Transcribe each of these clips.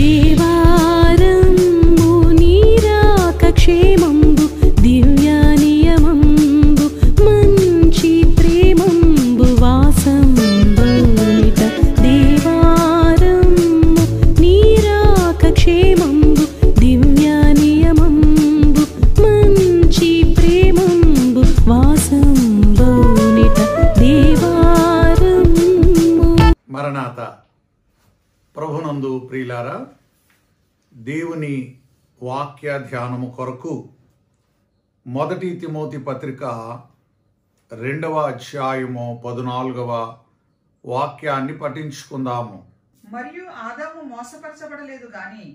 deep వాక్య ధ్యానము కొరకు మొదటి తిమోతి పత్రిక రెండవ అధ్యాయము పదునాలుగవ వాక్యాన్ని పఠించుకుందాము మరియు ఆదాము మోసపరచబడలేదు గాని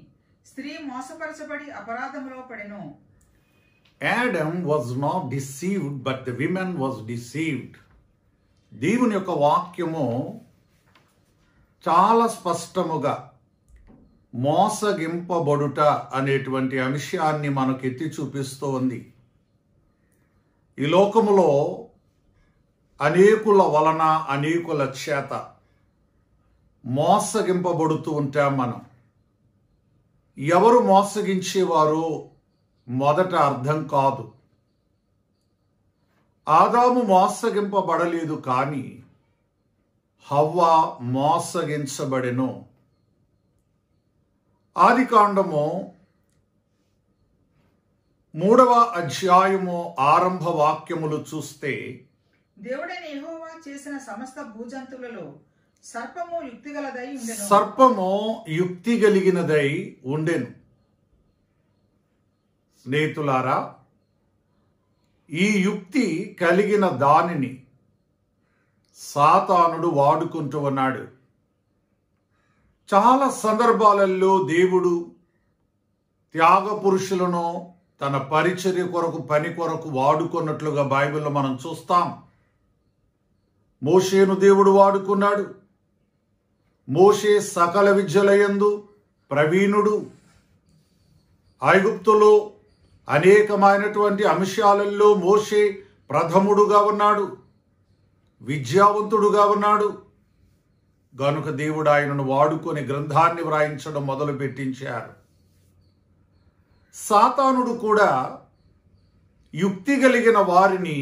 స్త్రీ మోసపరచబడి అపరాధంలో పడెను Adam was not deceived but the women was deceived దేవుని యొక్క వాక్యము చాలా స్పష్టముగా మోసగింపబడుట అనేటువంటి అంశాన్ని మనకు ఎత్తి చూపిస్తూ ఉంది ఈ లోకములో అనేకుల వలన అనేకుల చేత మోసగింపబడుతూ ఉంటాం మనం ఎవరు మోసగించేవారు మొదట అర్థం కాదు ఆదాము మోసగింపబడలేదు కానీ హవ్వ మోసగించబడెను కాండము మూడవ అధ్యాయము ఆరంభ వాక్యములు చూస్తే దేవుడైన చేసిన సమస్త భూజంతువులలో సర్పము యుక్తిగలదై సర్పము యుక్తి కలిగినదై ఉండెను స్నేహితులారా ఈ యుక్తి కలిగిన దానిని సాతానుడు వాడుకుంటూ ఉన్నాడు చాలా సందర్భాలలో దేవుడు త్యాగ పురుషులను తన పరిచర్య కొరకు పని కొరకు వాడుకున్నట్లుగా బైబిల్లో మనం చూస్తాం మోషేను దేవుడు వాడుకున్నాడు మోషే సకల విద్యలయందు ప్రవీణుడు ఐగుప్తులో అనేకమైనటువంటి అంశాలలో మోషే ప్రథముడుగా ఉన్నాడు విద్యావంతుడుగా ఉన్నాడు గనుక దేవుడు ఆయనను వాడుకొని గ్రంథాన్ని వ్రాయించడం మొదలు పెట్టించారు సాతానుడు కూడా యుక్తి కలిగిన వారిని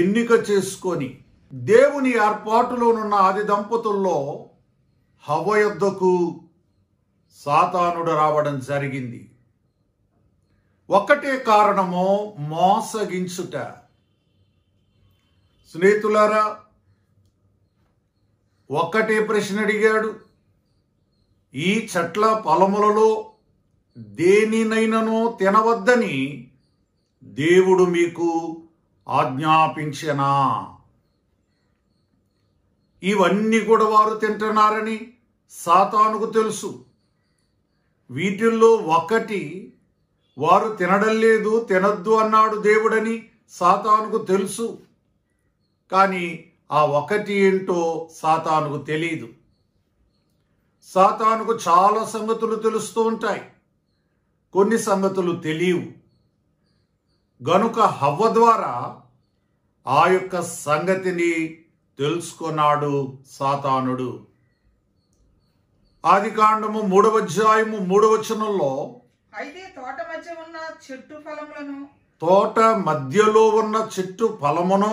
ఎన్నిక చేసుకొని దేవుని ఏర్పాటులోనున్న ఆది దంపతుల్లో హవయొద్దకు సాతానుడు రావడం జరిగింది ఒకటే కారణము మోసగించుట స్నేహితులారా ఒక్కటే ప్రశ్న అడిగాడు ఈ చెట్ల పొలములలో దేనినైనానో తినవద్దని దేవుడు మీకు ఆజ్ఞాపించనా ఇవన్నీ కూడా వారు తింటున్నారని సాతానుకు తెలుసు వీటిల్లో ఒకటి వారు తినడం లేదు తినద్దు అన్నాడు దేవుడని సాతానుకు తెలుసు కానీ ఆ ఒకటి ఏంటో సాతానుకు తెలియదు సాతానుకు చాలా సంగతులు తెలుస్తూ ఉంటాయి కొన్ని సంగతులు తెలియవు గనుక హవ్వ ద్వారా ఆ యొక్క సంగతిని తెలుసుకున్నాడు సాతానుడు ఆది కాండము మూడవ అధ్యాయము మూడవచనంలో అయితే తోట మధ్య ఉన్న చెట్టు ఫలములను తోట మధ్యలో ఉన్న చెట్టు ఫలమును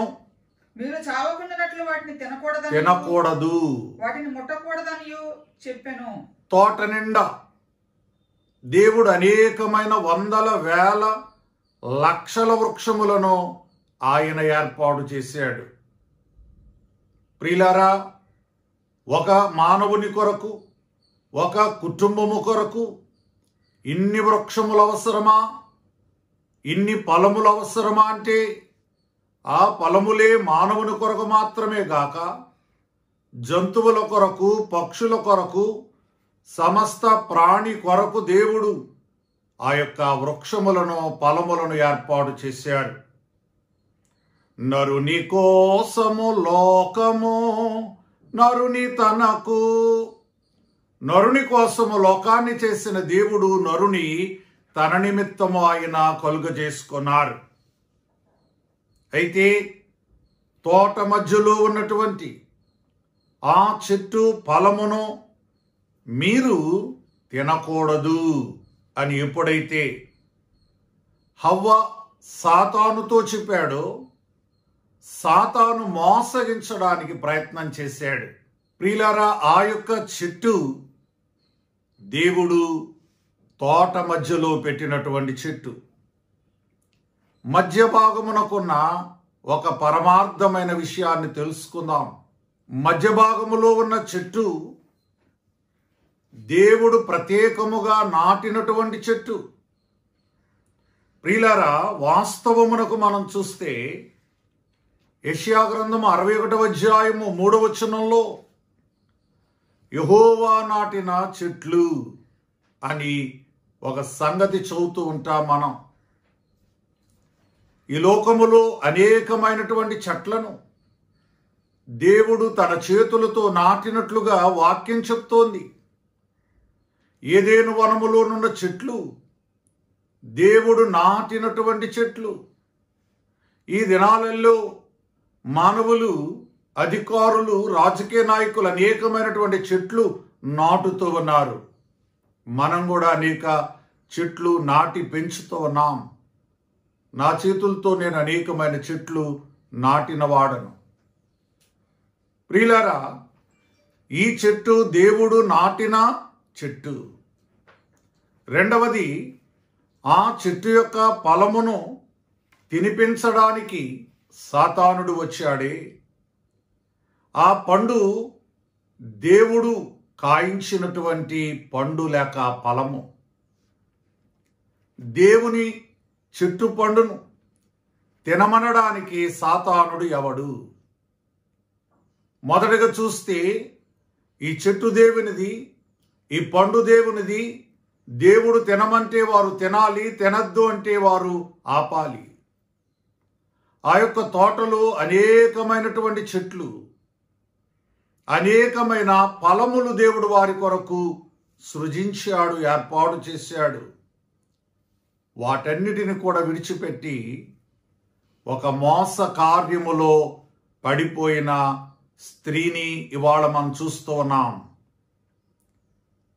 మీరు చావకుండానట్లు వాటిని తినకూడదు వాటిని ముట్టకూడదని చెప్పాను తోట నిండా దేవుడు అనేకమైన వందల వేల లక్షల వృక్షములను ఆయన ఏర్పాటు చేశాడు ప్రిలారా ఒక మానవుని కొరకు ఒక కుటుంబము కొరకు ఇన్ని వృక్షములు అవసరమా ఇన్ని పొలములు అవసరమా అంటే ఆ ఫలములే మానవుని కొరకు మాత్రమే గాక జంతువుల కొరకు పక్షుల కొరకు సమస్త ప్రాణి కొరకు దేవుడు ఆ యొక్క వృక్షములను ఫలములను ఏర్పాటు చేశాడు నరుని కోసము లోకము నరుని తనకు నరుని కోసము లోకాన్ని చేసిన దేవుడు నరుని తన నిమిత్తము ఆయన కలుగజేసుకున్నారు అయితే తోట మధ్యలో ఉన్నటువంటి ఆ చెట్టు ఫలమును మీరు తినకూడదు అని ఎప్పుడైతే హవ్వ సాతానుతో చెప్పాడో సాతాను మోసగించడానికి ప్రయత్నం చేశాడు ప్రియులారా ఆ యొక్క చెట్టు దేవుడు తోట మధ్యలో పెట్టినటువంటి చెట్టు మధ్య భాగమునకున్న ఒక పరమార్థమైన విషయాన్ని తెలుసుకుందాం మధ్య భాగములో ఉన్న చెట్టు దేవుడు ప్రత్యేకముగా నాటినటువంటి చెట్టు ప్రియులారా వాస్తవమునకు మనం చూస్తే యష్యా గ్రంథం అరవై ఒకటవ అధ్యాయము మూడవ చనంలో యహోవా నాటిన చెట్లు అని ఒక సంగతి చదువుతూ ఉంటాం మనం ఈ లోకములో అనేకమైనటువంటి చెట్లను దేవుడు తన చేతులతో నాటినట్లుగా వాక్యం చెప్తోంది ఏదేను వనములోనున్న చెట్లు దేవుడు నాటినటువంటి చెట్లు ఈ దినాలలో మానవులు అధికారులు రాజకీయ నాయకులు అనేకమైనటువంటి చెట్లు నాటుతూ ఉన్నారు మనం కూడా అనేక చెట్లు నాటి పెంచుతూ ఉన్నాం నా చేతులతో నేను అనేకమైన చెట్లు నాటినవాడను ప్రియులారా ఈ చెట్టు దేవుడు నాటిన చెట్టు రెండవది ఆ చెట్టు యొక్క ఫలమును తినిపించడానికి సాతానుడు వచ్చాడే ఆ పండు దేవుడు కాయించినటువంటి పండు లేక ఫలము దేవుని చెట్టు పండును తినమనడానికి సాతానుడు ఎవడు మొదటగా చూస్తే ఈ చెట్టు దేవునిది ఈ పండు దేవునిది దేవుడు తినమంటే వారు తినాలి తినద్దు అంటే వారు ఆపాలి ఆ యొక్క తోటలో అనేకమైనటువంటి చెట్లు అనేకమైన ఫలములు దేవుడు వారి కొరకు సృజించాడు ఏర్పాటు చేశాడు వాటన్నిటిని కూడా విడిచిపెట్టి ఒక మోస కార్యములో పడిపోయిన స్త్రీని ఇవాళ మనం చూస్తూ ఉన్నాం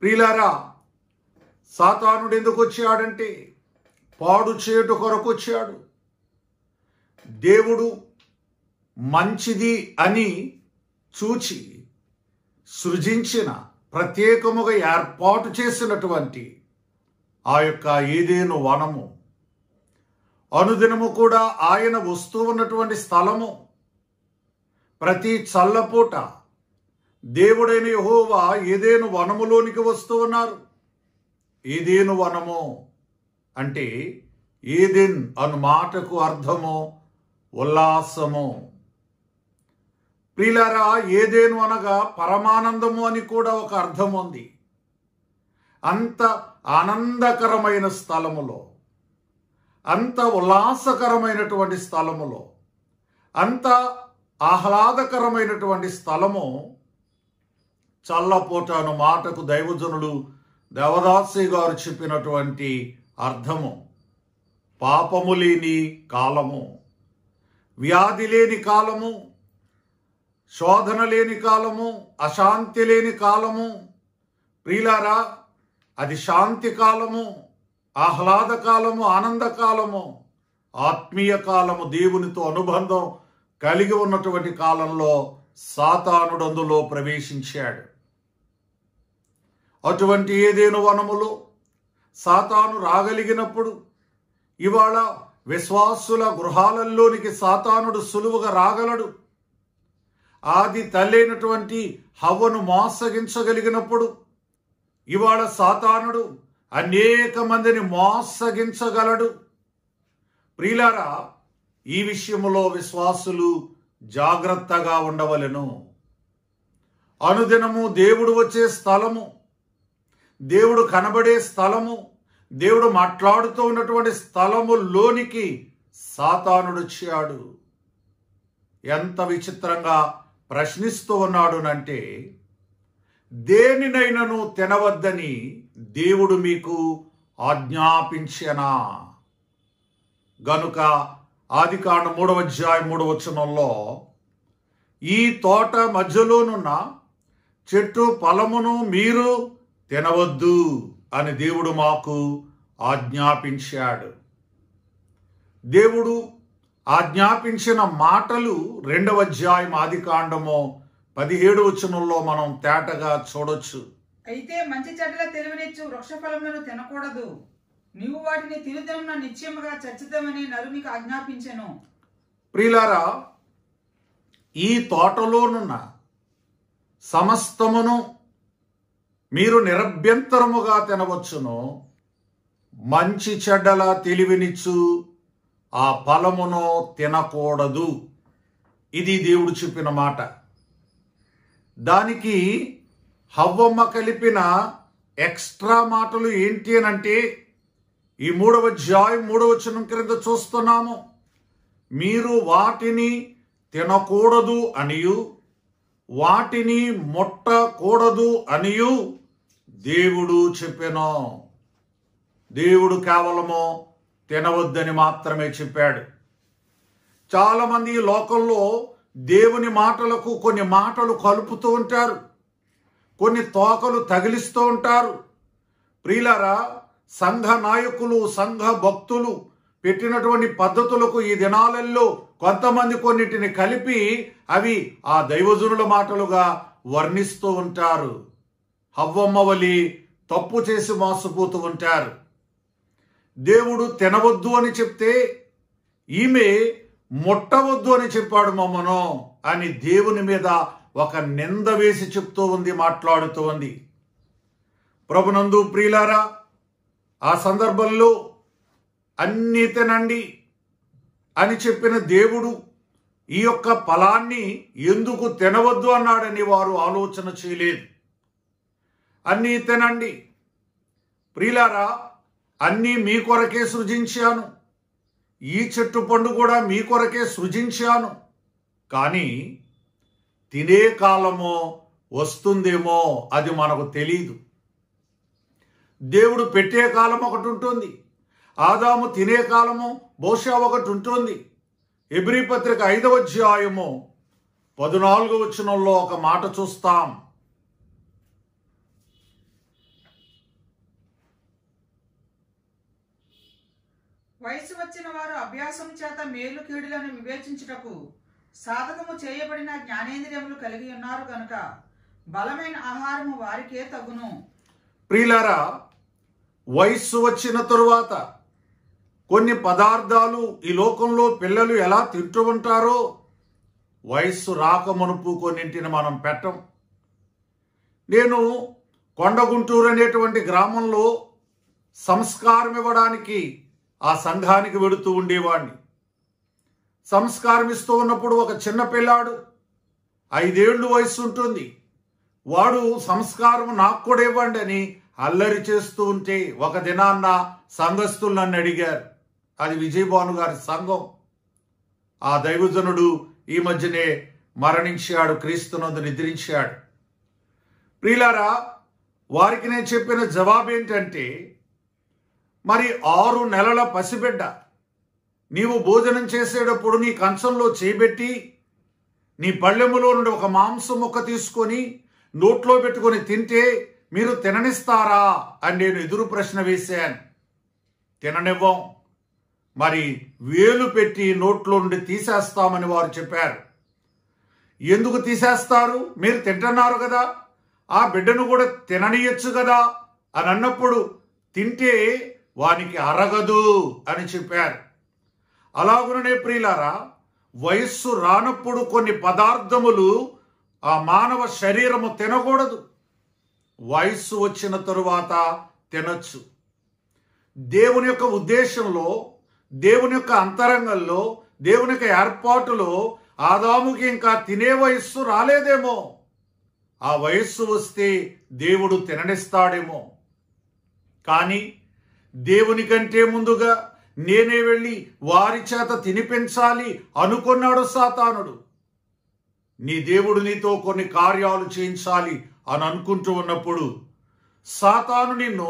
ప్రియులారా సాతానుడు ఎందుకు వచ్చాడంటే పాడు చేయుట కొరకు వచ్చాడు దేవుడు మంచిది అని చూచి సృజించిన ప్రత్యేకముగా ఏర్పాటు చేసినటువంటి ఆ యొక్క ఏదేను వనము అనుదినము కూడా ఆయన వస్తూ ఉన్నటువంటి స్థలము ప్రతి చల్లపూట దేవుడైన యహోవా ఏదేను వనములోనికి వస్తూ ఉన్నారు ఏదేను వనము అంటే ఏదేన్ అను మాటకు అర్థము ఉల్లాసము ప్రిలరా ఏదేను అనగా పరమానందము అని కూడా ఒక అర్థం ఉంది అంత ఆనందకరమైన స్థలములో అంత ఉల్లాసకరమైనటువంటి స్థలములో అంత ఆహ్లాదకరమైనటువంటి స్థలము చల్లపోట అను మాటకు దైవజనుడు దేవదాసి గారు చెప్పినటువంటి అర్థము పాపము లేని కాలము వ్యాధి లేని కాలము శోధన లేని కాలము అశాంతి లేని కాలము ప్రియులారా అది శాంతి కాలము ఆహ్లాదకాలము ఆనందకాలము ఆత్మీయ కాలము దేవునితో అనుబంధం కలిగి ఉన్నటువంటి కాలంలో సాతానుడు అందులో ప్రవేశించాడు అటువంటి ఏదేను వనములో సాతాను రాగలిగినప్పుడు ఇవాళ విశ్వాసుల గృహాలలోనికి సాతానుడు సులువుగా రాగలడు ఆది తల్లైనటువంటి హవ్వను మోసగించగలిగినప్పుడు ఇవాళ సాతానుడు అనేక మందిని మోసగించగలడు ప్రియులారా ఈ విషయంలో విశ్వాసులు జాగ్రత్తగా ఉండవలను అనుదినము దేవుడు వచ్చే స్థలము దేవుడు కనబడే స్థలము దేవుడు మాట్లాడుతూ ఉన్నటువంటి స్థలములోనికి సాతానుడు వచ్చాడు ఎంత విచిత్రంగా ప్రశ్నిస్తూ ఉన్నాడునంటే దేనినైనను తినవద్దని దేవుడు మీకు ఆజ్ఞాపించనా గనుక కాండ మూడవ అధ్యాయం మూడవ వచనంలో ఈ తోట మధ్యలోనున్న చెట్టు ఫలమును మీరు తినవద్దు అని దేవుడు మాకు ఆజ్ఞాపించాడు దేవుడు ఆజ్ఞాపించిన మాటలు రెండవ అధ్యాయం కాండము పదిహేడు వచనంలో మనం తేటగా చూడొచ్చు అయితే మంచి చెడ్డల తెలివినిచ్చు వృక్ష ఫలములను తినకూడదు నీవు వాటిని తినుదమున నిశ్చయముగా చచ్చితమని నరు ఆజ్ఞాపించను ప్రియులారా ఈ తోటలోనున్న సమస్తమును మీరు నిరభ్యంతరముగా తినవచ్చును మంచి చెడ్డల తెలివినిచ్చు ఆ ఫలమును తినకూడదు ఇది దేవుడు చెప్పిన మాట దానికి హవ్వమ్మ కలిపిన ఎక్స్ట్రా మాటలు ఏంటి అని అంటే ఈ మూడవ జాయ్ మూడవ చిన్న క్రింద చూస్తున్నాము మీరు వాటిని తినకూడదు అనియు వాటిని మొట్టకూడదు అనియు దేవుడు చెప్పాను దేవుడు కేవలము తినవద్దని మాత్రమే చెప్పాడు చాలామంది లోకంలో దేవుని మాటలకు కొన్ని మాటలు కలుపుతూ ఉంటారు కొన్ని తోకలు తగిలిస్తూ ఉంటారు ప్రియులారా సంఘ నాయకులు సంఘ భక్తులు పెట్టినటువంటి పద్ధతులకు ఈ దినాలలో కొంతమంది కొన్నిటిని కలిపి అవి ఆ దైవజనుల మాటలుగా వర్ణిస్తూ ఉంటారు హవ్వమ్మవలి తప్పు చేసి మోసపోతూ ఉంటారు దేవుడు తినవద్దు అని చెప్తే ఈమె ముట్టవద్దు అని చెప్పాడు మమ్మను అని దేవుని మీద ఒక నింద వేసి చెప్తూ ఉంది మాట్లాడుతూ ఉంది ప్రభునందు ప్రియులారా ఆ సందర్భంలో అన్నీ తినండి అని చెప్పిన దేవుడు ఈ యొక్క ఫలాన్ని ఎందుకు తినవద్దు అన్నాడని వారు ఆలోచన చేయలేదు అన్నీ తినండి ప్రియులారా అన్నీ మీ కొరకే సృజించాను ఈ చెట్టు పండు కూడా మీ కొరకే సృజించాను కానీ తినే కాలమో వస్తుందేమో అది మనకు తెలీదు దేవుడు పెట్టే కాలం ఒకటి ఉంటుంది ఆదాము తినే కాలము బహుశా ఒకటి ఉంటుంది ఎబ్రి పత్రిక ఐదవ అధ్యాయము పద్నాలుగో వచనంలో ఒక మాట చూస్తాం వయసు వచ్చిన వారు అభ్యాసం చేత మేలు కీడులను వివేచించుటకు సాధకము చేయబడిన జ్ఞానేంద్రియములు కలిగి ఉన్నారు కనుక బలమైన ఆహారము వారికే తగును ప్రియులారా వయస్సు వచ్చిన తరువాత కొన్ని పదార్థాలు ఈ లోకంలో పిల్లలు ఎలా తింటూ ఉంటారో వయస్సు రాకమునుపు కొన్నింటిని మనం పెట్టం నేను కొండగుంటూరు అనేటువంటి గ్రామంలో సంస్కారం ఇవ్వడానికి ఆ సంఘానికి వెడుతూ ఉండేవాడిని సంస్కారం ఇస్తూ ఉన్నప్పుడు ఒక చిన్న పిల్లాడు ఐదేళ్లు వయసు ఉంటుంది వాడు సంస్కారం నాకు కూడా ఇవ్వండి అని అల్లరి చేస్తూ ఉంటే ఒక దినాన్న సంఘస్థులు నన్ను అడిగారు అది విజయభాను గారి సంఘం ఆ దైవజనుడు ఈ మధ్యనే మరణించాడు క్రీస్తునందు నిద్రించాడు ప్రియులారా వారికి నేను చెప్పిన జవాబు ఏంటంటే మరి ఆరు నెలల పసిబిడ్డ నీవు భోజనం చేసేటప్పుడు నీ కంచంలో చేపెట్టి నీ పళ్ళెములో నుండి ఒక మాంసం ముక్క తీసుకొని నోట్లో పెట్టుకొని తింటే మీరు తిననిస్తారా అని నేను ఎదురు ప్రశ్న వేశాను తిననివ్వం మరి వేలు పెట్టి నోట్లో నుండి తీసేస్తామని వారు చెప్పారు ఎందుకు తీసేస్తారు మీరు తింటున్నారు కదా ఆ బిడ్డను కూడా తిననీయచ్చు కదా అని అన్నప్పుడు తింటే వానికి అరగదు అని చెప్పారు అలాగుననే ప్రియులారా వయస్సు రానప్పుడు కొన్ని పదార్థములు ఆ మానవ శరీరము తినకూడదు వయస్సు వచ్చిన తరువాత తినచ్చు దేవుని యొక్క ఉద్దేశంలో దేవుని యొక్క అంతరంగంలో దేవుని యొక్క ఏర్పాటులో ఆదాముకి ఇంకా తినే వయస్సు రాలేదేమో ఆ వయస్సు వస్తే దేవుడు తిననిస్తాడేమో కానీ దేవుని కంటే ముందుగా నేనే వెళ్ళి వారి చేత తినిపించాలి అనుకున్నాడు సాతానుడు నీ దేవుడు నీతో కొన్ని కార్యాలు చేయించాలి అని అనుకుంటూ ఉన్నప్పుడు సాతాను నిన్ను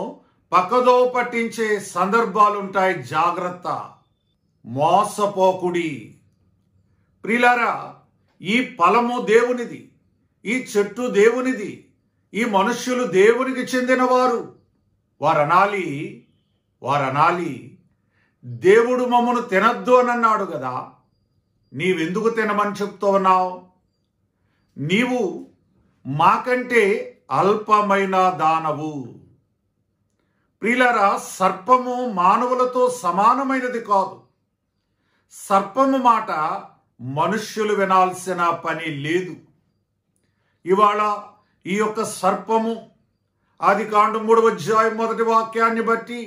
పక్కదో పట్టించే సందర్భాలుంటాయి జాగ్రత్త మోసపోకుడి ప్రిలారా ఈ ఫలము దేవునిది ఈ చెట్టు దేవునిది ఈ మనుష్యులు దేవునికి చెందినవారు వారు అనాలి వారు అనాలి దేవుడు మమ్మను తినద్దు అని అన్నాడు కదా నీవెందుకు తినమని చెప్తూ ఉన్నావు నీవు మాకంటే అల్పమైన దానవు ప్రిలరా సర్పము మానవులతో సమానమైనది కాదు సర్పము మాట మనుష్యులు వినాల్సిన పని లేదు ఇవాళ ఈ యొక్క సర్పము ఆది కాండం మూడవ అధ్యాయం మొదటి వాక్యాన్ని బట్టి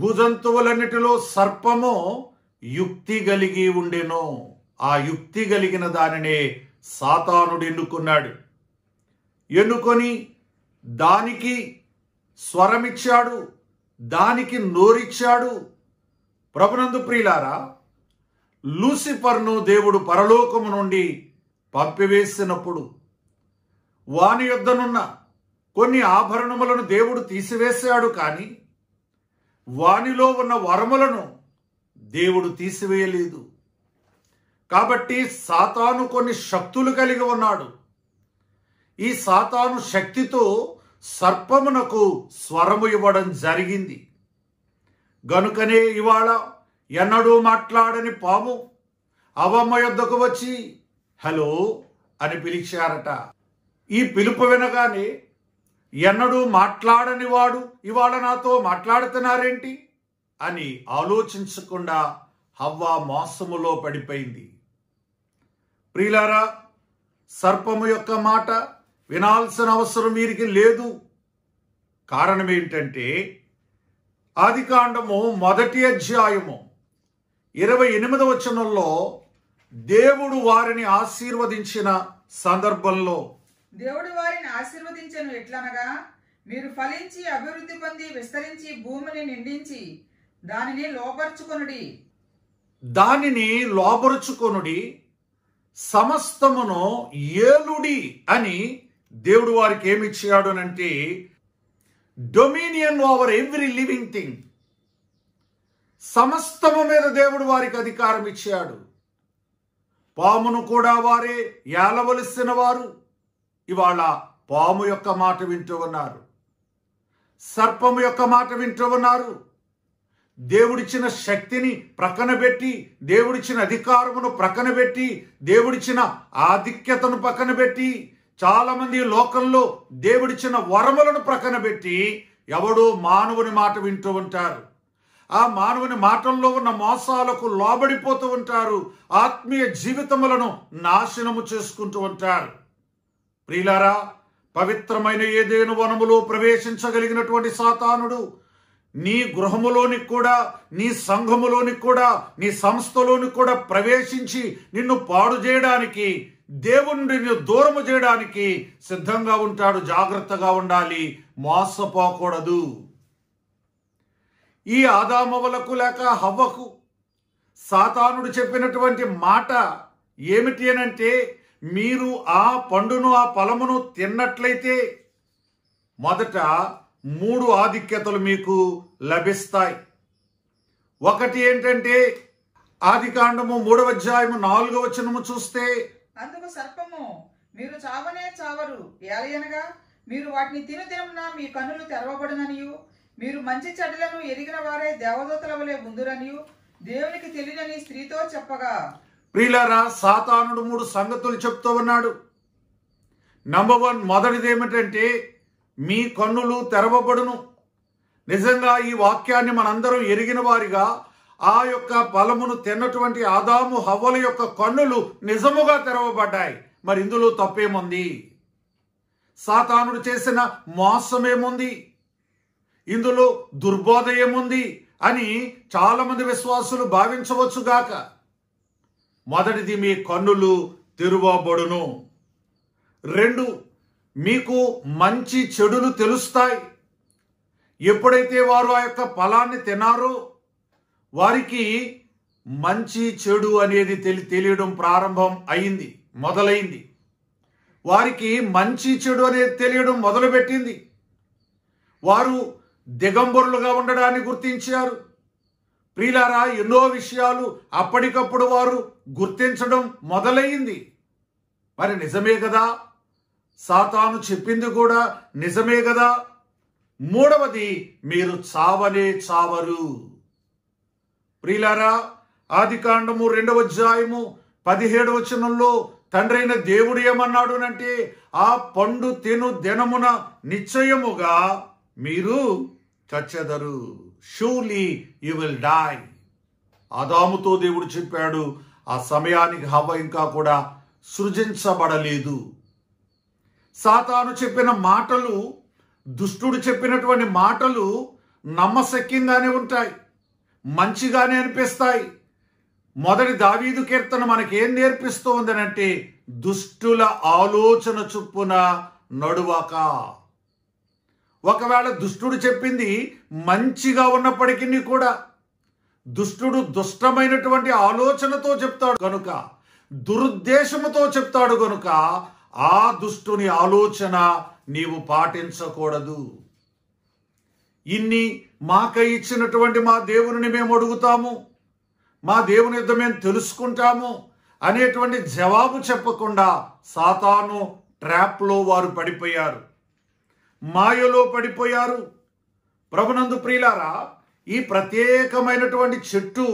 భూజంతువులన్నిటిలో సర్పము యుక్తి కలిగి ఉండెను ఆ యుక్తి కలిగిన దానినే సాతానుడు ఎన్నుకున్నాడు ఎన్నుకొని దానికి స్వరమిచ్చాడు దానికి నోరిచ్చాడు ప్రభునందు ప్రియులారా లూసిఫర్ను దేవుడు పరలోకము నుండి పంపివేసినప్పుడు వాని యుద్ధనున్న కొన్ని ఆభరణములను దేవుడు తీసివేశాడు కానీ వానిలో ఉన్న వరములను దేవుడు తీసివేయలేదు కాబట్టి సాతాను కొన్ని శక్తులు కలిగి ఉన్నాడు ఈ సాతాను శక్తితో సర్పమునకు స్వరము ఇవ్వడం జరిగింది గనుకనే ఇవాళ ఎన్నడూ మాట్లాడని పాము అవమ్మ యొద్దకు వచ్చి హలో అని పిలిచారట ఈ పిలుపు వినగానే ఎన్నడూ మాట్లాడని వాడు ఇవాళ నాతో మాట్లాడుతున్నారేంటి అని ఆలోచించకుండా హవ్వ మోసములో పడిపోయింది ప్రియులారా సర్పము యొక్క మాట వినాల్సిన అవసరం వీరికి లేదు కారణం ఏంటంటే ఆదికాండము మొదటి అధ్యాయము ఇరవై ఎనిమిదవ వచనంలో దేవుడు వారిని ఆశీర్వదించిన సందర్భంలో దేవుడు వారిని ఆశీర్వదించను ఎట్లనగా మీరు ఫలించి అభివృద్ధి పొంది విస్తరించి భూమిని నిండించి దానిని లోపరుచుకొనుడి దానిని లోపరుచుకొనుడి సమస్తమును ఏలుడి అని దేవుడు వారికి ఇచ్చాడు అంటే dominion over every living thing సమస్తము మీద దేవుడు వారికి అధికారం ఇచ్చాడు పామును కూడా వారే ఏలవలసిన వారు ఇవాళ పాము యొక్క మాట వింటూ ఉన్నారు సర్పము యొక్క మాట వింటూ ఉన్నారు దేవుడిచ్చిన శక్తిని ప్రక్కన పెట్టి దేవుడిచ్చిన అధికారమును ప్రక్కన పెట్టి దేవుడిచ్చిన ఆధిక్యతను పక్కన పెట్టి చాలామంది లోకంలో దేవుడిచ్చిన వరములను ప్రక్కన పెట్టి ఎవడో మానవుని మాట వింటూ ఉంటారు ఆ మానవుని మాటల్లో ఉన్న మోసాలకు లోబడిపోతూ ఉంటారు ఆత్మీయ జీవితములను నాశనము చేసుకుంటూ ఉంటారు ప్రియులారా పవిత్రమైన ఏదేను వనములో ప్రవేశించగలిగినటువంటి సాతానుడు నీ గృహములోనికి కూడా నీ సంఘములోనికి కూడా నీ సంస్థలోనికి కూడా ప్రవేశించి నిన్ను పాడు చేయడానికి దేవుణ్ణి నిన్ను దూరము చేయడానికి సిద్ధంగా ఉంటాడు జాగ్రత్తగా ఉండాలి మోసపోకూడదు ఈ ఆదామవలకు లేక హవ్వకు సాతానుడు చెప్పినటువంటి మాట ఏమిటి అనంటే మీరు ఆ పండును ఆ ఫలమును తిన్నట్లయితే మొదట మూడు ఆధిక్యతలు మీకు లభిస్తాయి ఒకటి ఏంటంటే ఆది కాండము మూడవ అధ్యాయము నాలుగవ వచనము చూస్తే అందుకు సర్పము మీరు చావనే చావరు ఏలయనగా మీరు వాటిని తిను తినమున మీ కన్నులు తెరవబడుననియు మీరు మంచి చెడ్డలను ఎరిగిన వారే దేవదూతల వలె ఉందురనియు దేవునికి తెలియని స్త్రీతో చెప్పగా ప్రియులారా సాతానుడు మూడు సంగతులు చెప్తూ ఉన్నాడు నంబర్ వన్ మొదటిది ఏమిటంటే మీ కన్నులు తెరవబడును నిజంగా ఈ వాక్యాన్ని మనందరం ఎరిగిన వారిగా ఆ యొక్క ఫలమును తిన్నటువంటి ఆదాము హవ్వల యొక్క కన్నులు నిజముగా తెరవబడ్డాయి మరి ఇందులో తప్పేముంది సాతానుడు చేసిన మోసమేముంది ఇందులో దుర్బోధ ఏముంది అని చాలామంది విశ్వాసులు భావించవచ్చుగాక మొదటిది మీ కన్నులు తెరువబడును రెండు మీకు మంచి చెడులు తెలుస్తాయి ఎప్పుడైతే వారు ఆ యొక్క ఫలాన్ని తినారో వారికి మంచి చెడు అనేది తెలి తెలియడం ప్రారంభం అయింది మొదలైంది వారికి మంచి చెడు అనేది తెలియడం మొదలుపెట్టింది వారు దిగంబరులుగా ఉండడాన్ని గుర్తించారు ప్రియులారా ఎన్నో విషయాలు అప్పటికప్పుడు వారు గుర్తించడం మొదలయ్యింది మరి నిజమే కదా సాతాను చెప్పింది కూడా నిజమే కదా మూడవది మీరు చావనే చావరు ప్రియులారా ఆది కాండము రెండవ అధ్యాయము పదిహేడు వచనంలో తండ్రైన దేవుడు ఏమన్నాడు అంటే ఆ పండు తిను దినమున నిశ్చయముగా మీరు చచ్చెదరు షూర్లీ యు విల్ డై ఆదాముతో దేవుడు చెప్పాడు ఆ సమయానికి హవ ఇంకా కూడా సృజించబడలేదు సాతాను చెప్పిన మాటలు దుష్టుడు చెప్పినటువంటి మాటలు నమ్మశక్యంగానే ఉంటాయి మంచిగానే అనిపిస్తాయి మొదటి దావీదు కీర్తన మనకేం ఉందనంటే దుష్టుల ఆలోచన చొప్పున నడువాక ఒకవేళ దుష్టుడు చెప్పింది మంచిగా ఉన్నప్పటికీ కూడా దుష్టుడు దుష్టమైనటువంటి ఆలోచనతో చెప్తాడు కనుక దురుద్దేశముతో చెప్తాడు కనుక ఆ దుష్టుని ఆలోచన నీవు పాటించకూడదు ఇన్ని మాకై ఇచ్చినటువంటి మా దేవుని మేము అడుగుతాము మా దేవుని యుద్ధం మేము తెలుసుకుంటాము అనేటువంటి జవాబు చెప్పకుండా సాతాను ట్రాప్లో వారు పడిపోయారు మాయలో పడిపోయారు ప్రభునందు ప్రియులారా ఈ ప్రత్యేకమైనటువంటి చెట్టు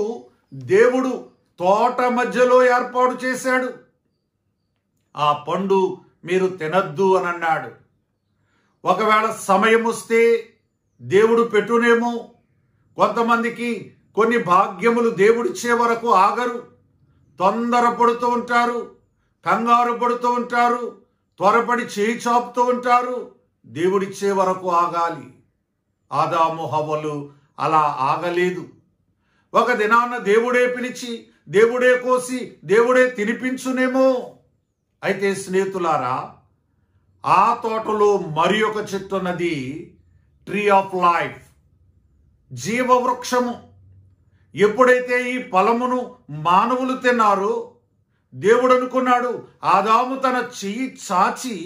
దేవుడు తోట మధ్యలో ఏర్పాటు చేశాడు ఆ పండు మీరు తినద్దు అని అన్నాడు ఒకవేళ సమయం వస్తే దేవుడు పెట్టునేమో కొంతమందికి కొన్ని భాగ్యములు దేవుడిచ్చే వరకు ఆగరు తొందర పడుతూ ఉంటారు కంగారు పడుతూ ఉంటారు త్వరపడి చేయి చాపుతూ ఉంటారు దేవుడిచ్చే వరకు ఆగాలి ఆదాము హవ్వలు అలా ఆగలేదు ఒక దినాన దేవుడే పిలిచి దేవుడే కోసి దేవుడే తినిపించునేమో అయితే స్నేహితులారా ఆ తోటలో మరి ఒక చెట్టు ఉన్నది ట్రీ ఆఫ్ లైఫ్ జీవవృక్షము ఎప్పుడైతే ఈ ఫలమును మానవులు తిన్నారో దేవుడు అనుకున్నాడు ఆదాము తన చెయ్యి చాచి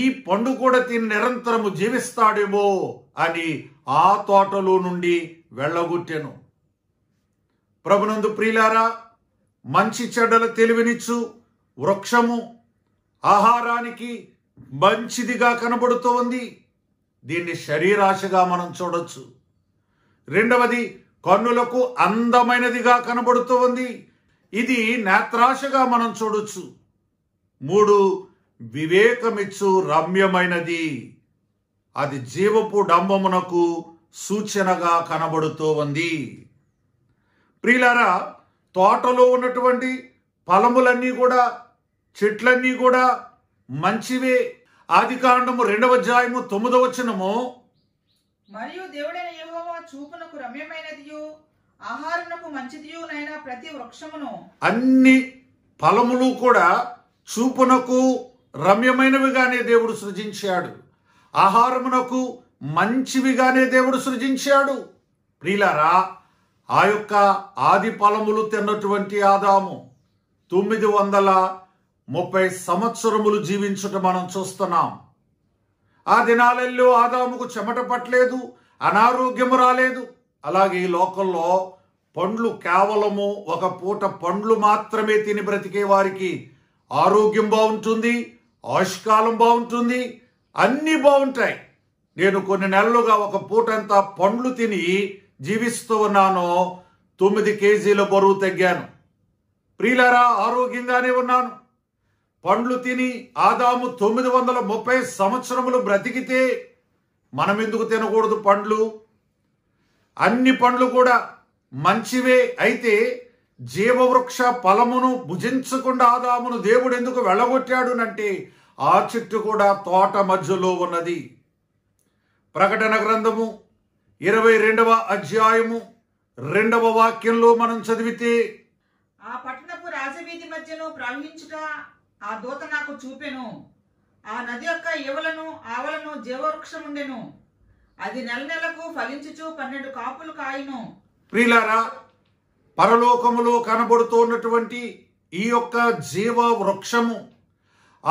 ఈ పండు కూడా తిని నిరంతరము జీవిస్తాడేమో అని ఆ తోటలో నుండి వెళ్ళగొట్టాను ప్రభునందు ప్రియులారా మంచి చెడ్డల తెలివినిచ్చు వృక్షము ఆహారానికి మంచిదిగా కనబడుతూ ఉంది దీన్ని శరీరాశగా మనం చూడొచ్చు రెండవది కన్నులకు అందమైనదిగా కనబడుతూ ఉంది ఇది నేత్రాశగా మనం చూడొచ్చు మూడు వివేకమిచ్చు రమ్యమైనది అది జీవపు డంబమునకు సూచనగా కనబడుతూ ఉంది ప్రియులారా తోటలో ఉన్నటువంటి ఫలములన్నీ కూడా చెట్లన్నీ కూడా మంచివే ఆది కాండము రెండవ జాయము తొమ్మిదవ వచనము మరియు దేవుడైన చూపునకు ఆహారమునకు ప్రతి వృక్షమును అన్ని ఫలములు కూడా చూపునకు రమ్యమైనవిగానే దేవుడు సృజించాడు ఆహారమునకు మంచివిగానే దేవుడు సృజించాడు ప్రియులారా ఆ యొక్క ఆది ఫలములు తిన్నటువంటి ఆదాము తొమ్మిది వందల ముప్పై సంవత్సరములు జీవించుట మనం చూస్తున్నాం ఆ దినాలల్లో ఆదాముకు చెమట పట్టలేదు అనారోగ్యము రాలేదు అలాగే ఈ లోకంలో పండ్లు కేవలము ఒక పూట పండ్లు మాత్రమే తిని బ్రతికే వారికి ఆరోగ్యం బాగుంటుంది ఆయుష్కాలం బాగుంటుంది అన్నీ బాగుంటాయి నేను కొన్ని నెలలుగా ఒక పూటంతా పండ్లు తిని జీవిస్తూ ఉన్నాను తొమ్మిది కేజీల బరువు తగ్గాను ప్రియులరా ఆరోగ్యంగానే ఉన్నాను పండ్లు తిని ఆదాము తొమ్మిది వందల ముప్పై సంవత్సరములు బ్రతికితే మనం ఎందుకు తినకూడదు పండ్లు అన్ని పండ్లు కూడా మంచివే అయితే జీవవృక్ష ఫలమును భుజించకుండా ఆదామును దేవుడు ఎందుకు వెళ్ళగొట్టాడునంటే ఆ చెట్టు కూడా తోట మధ్యలో ఉన్నది ప్రకటన గ్రంథము ఇరవై రెండవ అధ్యాయము రెండవ వాక్యంలో మనం చదివితే ఆ పట్టణపు రాజవీధి మధ్యలో ప్రవహించుట ఆ దూత నాకు చూపెను ఆ నది యొక్క ఇవలను ఆవలను జీవవృక్షం ఉండెను అది నెల నెలకు ఫలించుచు పన్నెండు కాపులు కాయను ప్రియులారా పరలోకములో కనబడుతున్నటువంటి ఈ యొక్క జీవ వృక్షము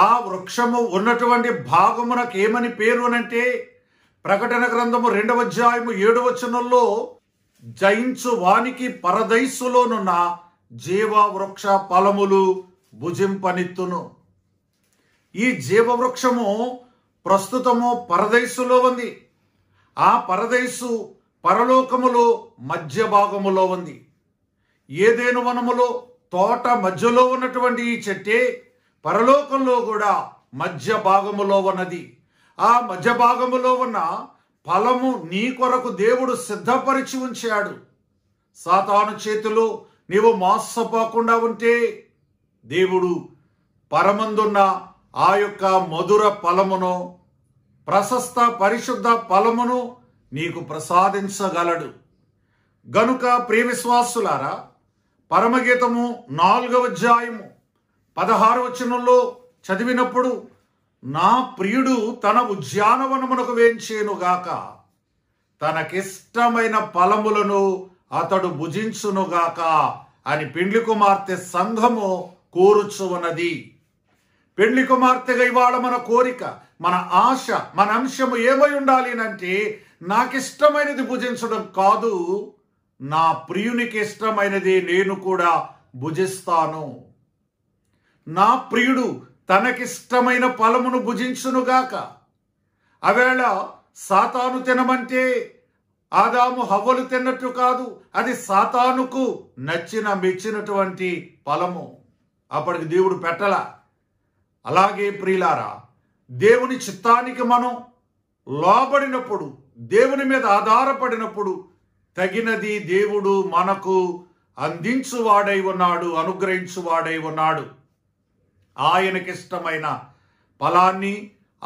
ఆ వృక్షము ఉన్నటువంటి భాగమునకు ఏమని పేరు అనంటే ప్రకటన గ్రంథము రెండవ అధ్యాయము ఏడవ వచనంలో జయించు వానికి పరదైసులోనున్న జీవ వృక్ష ఫలములు భుజింపనిత్తును ఈ జీవవృక్షము ప్రస్తుతము పరదైసులో ఉంది ఆ పరదైసు పరలోకములో మధ్య భాగములో ఉంది ఏదేను వనములో తోట మధ్యలో ఉన్నటువంటి ఈ చెట్టే పరలోకంలో కూడా మధ్య భాగములో ఉన్నది ఆ మధ్య భాగములో ఉన్న ఫలము నీ కొరకు దేవుడు సిద్ధపరిచి ఉంచాడు సాతాను చేతిలో నీవు మోసపోకుండా ఉంటే దేవుడు పరమందున్న ఆ యొక్క మధుర ఫలమును ప్రశస్త పరిశుద్ధ ఫలమును నీకు ప్రసాదించగలడు గనుక విశ్వాసులారా పరమగీతము నాలుగవ అధ్యాయము పదహారు వచనంలో చదివినప్పుడు నా ప్రియుడు తన ఉద్యానవనమునకు వేంచేనుగాక తనకిష్టమైన ఫలములను అతడు భుజించునుగాక అని పెండ్లి కుమార్తె సంఘము ఉన్నది పెండ్లి కుమార్తెగా ఇవాళ మన కోరిక మన ఆశ మన అంశము ఏమై ఉండాలి అంటే నాకిష్టమైనది భుజించడం కాదు నా ప్రియునికి ఇష్టమైనది నేను కూడా భుజిస్తాను నా ప్రియుడు తనకిష్టమైన ఫలమును భుజించునుగాక అవేళ సాతాను తినమంటే ఆదాము హవ్వలు తిన్నట్టు కాదు అది సాతానుకు నచ్చిన మెచ్చినటువంటి ఫలము అప్పటికి దేవుడు పెట్టల అలాగే ప్రియులారా దేవుని చిత్తానికి మనం లోబడినప్పుడు దేవుని మీద ఆధారపడినప్పుడు తగినది దేవుడు మనకు అందించువాడై ఉన్నాడు అనుగ్రహించువాడై ఉన్నాడు ఆయనకిష్టమైన ఫలాన్ని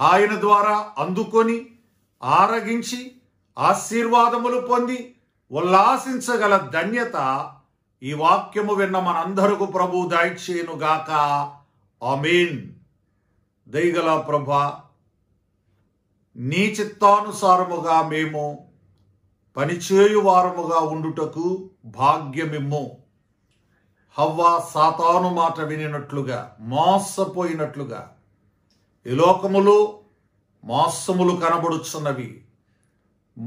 ఆయన ద్వారా అందుకొని ఆరగించి ఆశీర్వాదములు పొంది ఉల్లాసించగల ధన్యత ఈ వాక్యము విన్న మనందరకు ప్రభు దయచేయునుగాక అమీన్ దయగల ప్రభా నీ చిత్తానుసారముగా మేము పనిచేయువారముగా ఉండుటకు భాగ్యమిమ్ము హవ్వ సాతాను మాట వినినట్లుగా మోసపోయినట్లుగా ఈ లోకములు మోసములు కనబడుచున్నవి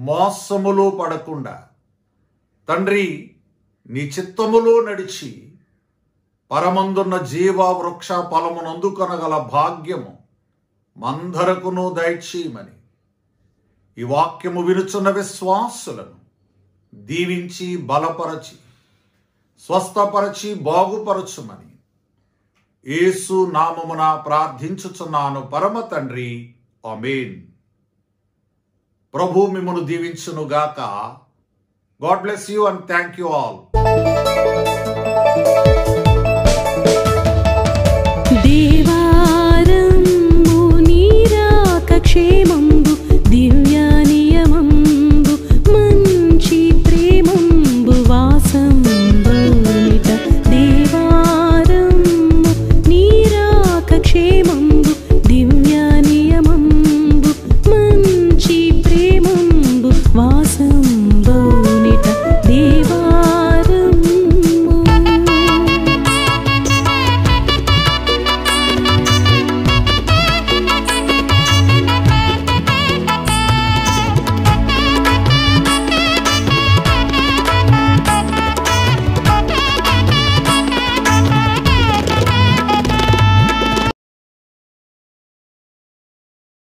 మోసములు పడకుండా తండ్రి నీ చిత్తములు నడిచి పరమందున్న జీవ వృక్ష ఫలమునందుకొనగల భాగ్యము మందరకును దయచేయమని ఈ వాక్యము వినుచున్న విశ్వాసులను దీవించి బలపరచి స్వస్థపరచి బాగుపరచుమని ఏసు నామమున ప్రార్థించుచున్నాను పరమ తండ్రి అమేన్ ప్రభు మిమ్మను దీవించునుగాక God bless you and thank you all